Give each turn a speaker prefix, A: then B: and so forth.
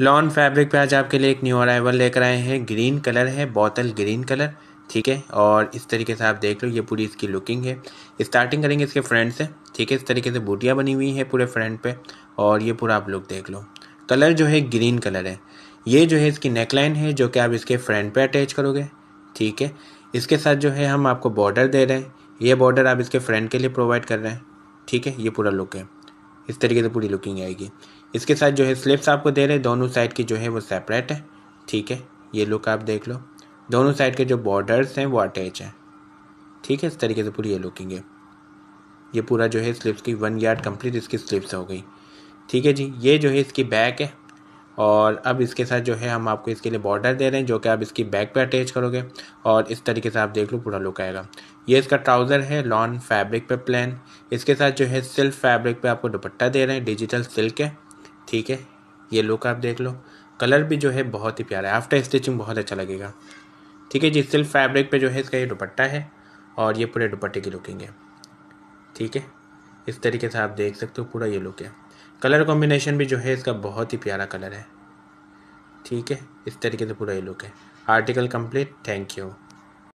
A: lawn fabric पे आज आपके लिए एक न्यू अराइवल लेकर आए हैं ग्रीन कलर है बोतल ग्रीन कलर ठीक है और इस तरीके से आप देख लो ये पूरी इसकी लुकिंग है स्टार्टिंग करेंगे इसके फ्रंट से ठीक है इस तरीके से बूटियाँ बनी हुई हैं पूरे फ्रंट पे और ये पूरा आप लुक देख लो कलर जो है ग्रीन कलर है ये जो है इसकी नेकलाइन है जो कि आप इसके फ्रंट पे अटैच करोगे ठीक है इसके साथ जो है हम आपको बॉर्डर दे रहे हैं ये बॉर्डर आप इसके फ्रंट के लिए प्रोवाइड कर रहे हैं ठीक है ये पूरा लुक है इस तरीके से पूरी लुकिंग आएगी इसके साथ जो है स्लिप्स आपको दे रहे हैं दोनों साइड की जो है वो सेपरेट है ठीक है ये लुक आप देख लो दोनों साइड के जो बॉर्डर्स हैं वो अटैच हैं ठीक है इस तरीके से पूरी ये लुकिंग है ये पूरा जो है स्लिप्स की वन यार्ड कंप्लीट इसकी स्लिप्स हो गई ठीक है जी ये जो है इसकी बैक है और अब इसके साथ जो है हम आपको इसके लिए बॉर्डर दे रहे हैं जो कि आप इसकी बैक पे अटैच करोगे और इस तरीके से आप देख लो पूरा लुक आएगा ये इसका ट्राउज़र है लॉन फैब्रिक पे प्लान इसके साथ जो है सिल्क फैब्रिक पे आपको दुपट्टा दे रहे हैं डिजिटल सिल्क है ठीक है ये लुक आप देख लो कलर भी जो है बहुत ही प्यारा है आफ्टर स्टिचिंग बहुत अच्छा लगेगा ठीक है जी सिल्क फैब्रिक पर जो है इसका ये दुपट्टा है और ये पूरे दुपट्टे की लुकिंग है ठीक है इस तरीके से आप देख सकते हो पूरा ये लुक है कलर कॉम्बिनेशन भी जो है इसका बहुत ही प्यारा कलर है ठीक है इस तरीके से पूरा ये लुक है आर्टिकल कंप्लीट थैंक यू